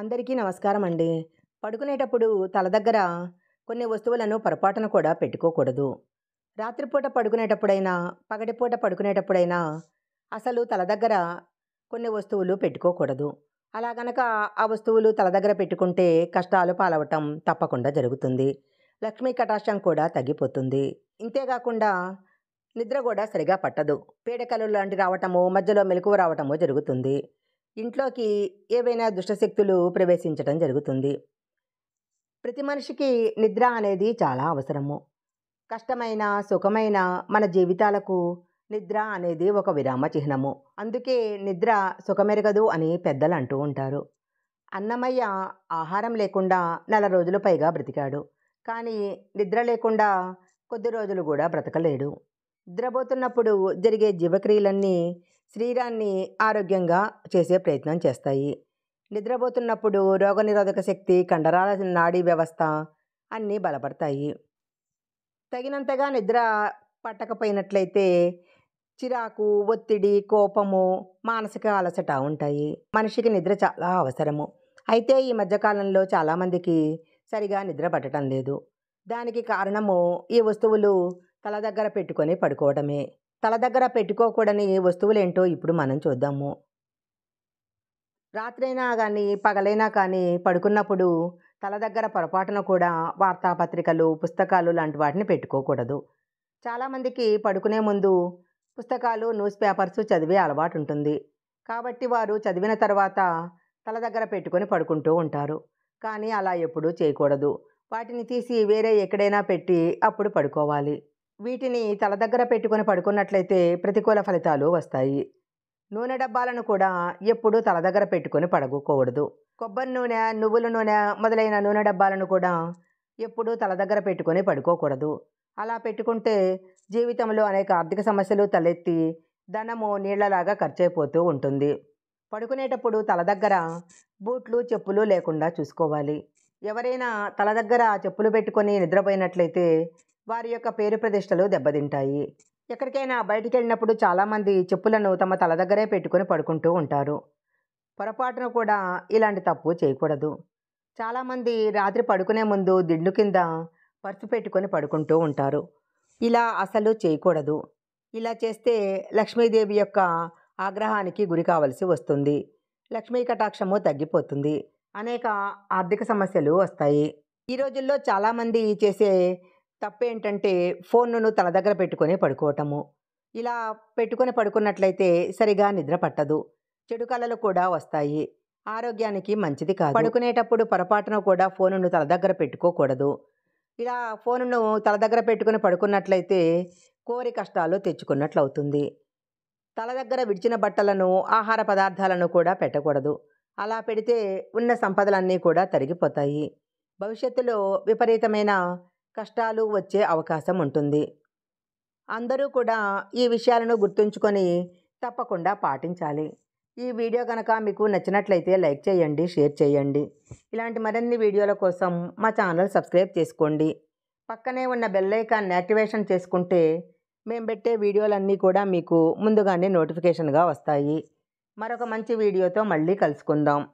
అందరికీ నమస్కారం అండి పడుకునేటప్పుడు తల దగ్గర కొన్ని వస్తువులను పొరపాటున కూడా పెట్టుకోకూడదు రాత్రిపూట పడుకునేటప్పుడైనా పగటిపూట పడుకునేటప్పుడైనా అసలు తల దగ్గర కొన్ని వస్తువులు పెట్టుకోకూడదు అలా గనక ఆ వస్తువులు తల దగ్గర పెట్టుకుంటే కష్టాలు పాలవటం తప్పకుండా జరుగుతుంది లక్ష్మీ కటాక్షం కూడా తగ్గిపోతుంది ఇంతేకాకుండా నిద్ర కూడా సరిగా పట్టదు పీడకలు లాంటి రావటము మధ్యలో మెలకువ రావటము జరుగుతుంది ఇంట్లోకి ఏవైనా దుష్టశక్తులు ప్రవేశించడం జరుగుతుంది ప్రతి మనిషికి నిద్ర అనేది చాలా అవసరము కష్టమైన సుఖమైన మన జీవితాలకు నిద్ర అనేది ఒక విరామ చిహ్నము అందుకే నిద్ర సుఖమెరగదు అని పెద్దలు అంటూ ఉంటారు అన్నమయ్య ఆహారం లేకుండా నెల రోజులు పైగా బ్రతికాడు కానీ నిద్ర లేకుండా కొద్ది రోజులు కూడా బ్రతకలేడు నిద్రపోతున్నప్పుడు జరిగే జీవక్రియలన్నీ శరీరాన్ని ఆరోగ్యంగా చేసే ప్రయత్నం చేస్తాయి నిద్రపోతున్నప్పుడు రోగనిరోధక శక్తి కండరాల నాడీ వ్యవస్థ అన్నీ బలపడతాయి తగినంతగా నిద్ర పట్టకపోయినట్లయితే చిరాకు ఒత్తిడి కోపము మానసిక అలసట ఉంటాయి మనిషికి నిద్ర చాలా అవసరము అయితే ఈ మధ్యకాలంలో చాలామందికి సరిగా నిద్ర పట్టడం లేదు దానికి కారణము ఈ వస్తువులు తల దగ్గర పెట్టుకొని పడుకోవడమే తల దగ్గర పెట్టుకోకూడని వస్తువులేంటో ఇప్పుడు మనం చూద్దాము రాత్రైనా కానీ పగలైనా కానీ పడుకున్నప్పుడు తల దగ్గర పొరపాటున కూడా వార్తాపత్రికలు పుస్తకాలు లాంటి వాటిని పెట్టుకోకూడదు చాలామందికి పడుకునే ముందు పుస్తకాలు న్యూస్ పేపర్స్ చదివే అలవాటు ఉంటుంది కాబట్టి వారు చదివిన తర్వాత తల దగ్గర పెట్టుకొని పడుకుంటూ ఉంటారు కానీ అలా ఎప్పుడూ చేయకూడదు వాటిని తీసి వేరే ఎక్కడైనా పెట్టి అప్పుడు పడుకోవాలి వీటిని తల దగ్గర పెట్టుకుని పడుకున్నట్లయితే ప్రతికూల ఫలితాలు వస్తాయి నూనె డబ్బాలను కూడా ఎప్పుడూ తల దగ్గర పెట్టుకుని పడుకోకూడదు కొబ్బరి నూనె నువ్వుల నూనె మొదలైన నూనె డబ్బాలను కూడా ఎప్పుడూ తల దగ్గర పెట్టుకొని పడుకోకూడదు అలా పెట్టుకుంటే జీవితంలో అనేక ఆర్థిక సమస్యలు తలెత్తి ధనము నీళ్లలాగా ఖర్చయిపోతూ ఉంటుంది పడుకునేటప్పుడు తల దగ్గర బూట్లు చెప్పులు లేకుండా చూసుకోవాలి ఎవరైనా తల దగ్గర చెప్పులు పెట్టుకొని నిద్రపోయినట్లయితే వారి యొక్క పేరు ప్రతిష్టలు దెబ్బతింటాయి ఎక్కడికైనా బయటికి వెళ్ళినప్పుడు చాలామంది చెప్పులను తమ తల దగ్గరే పెట్టుకుని పడుకుంటూ ఉంటారు పొరపాటున కూడా ఇలాంటి తప్పు చేయకూడదు చాలామంది రాత్రి పడుకునే ముందు దిండు కింద పర్సు పెట్టుకొని పడుకుంటూ ఉంటారు ఇలా అసలు చేయకూడదు ఇలా చేస్తే లక్ష్మీదేవి యొక్క ఆగ్రహానికి గురి కావలసి వస్తుంది లక్ష్మీ కటాక్షము తగ్గిపోతుంది అనేక ఆర్థిక సమస్యలు వస్తాయి ఈ రోజుల్లో చాలామంది చేసే తప్పేంటంటే ఫోన్ను తన దగ్గర పెట్టుకొని పడుకోవటము ఇలా పెట్టుకొని పడుకున్నట్లయితే సరిగా నిద్ర పట్టదు చెడు కళలు కూడా వస్తాయి ఆరోగ్యానికి మంచిది కాదు పడుకునేటప్పుడు పొరపాటున కూడా ఫోనును తల దగ్గర పెట్టుకోకూడదు ఇలా ఫోనును తల దగ్గర పెట్టుకుని పడుకున్నట్లయితే కోరి కష్టాలు తెచ్చుకున్నట్లు అవుతుంది తల దగ్గర విడిచిన బట్టలను ఆహార పదార్థాలను కూడా పెట్టకూడదు అలా పెడితే ఉన్న సంపదలన్నీ కూడా తరిగిపోతాయి భవిష్యత్తులో విపరీతమైన కష్టాలు వచ్చే అవకాశం ఉంటుంది అందరూ కూడా ఈ విషయాలను గుర్తుంచుకొని తప్పకుండా పాటించాలి ఈ వీడియో కనుక మీకు నచ్చినట్లయితే లైక్ చేయండి షేర్ చేయండి ఇలాంటి మరిన్ని వీడియోల కోసం మా ఛానల్ సబ్స్క్రైబ్ చేసుకోండి పక్కనే ఉన్న బెల్లైకాన్ని యాక్టివేషన్ చేసుకుంటే మేము పెట్టే వీడియోలన్నీ కూడా మీకు ముందుగానే నోటిఫికేషన్గా వస్తాయి మరొక మంచి వీడియోతో మళ్ళీ కలుసుకుందాం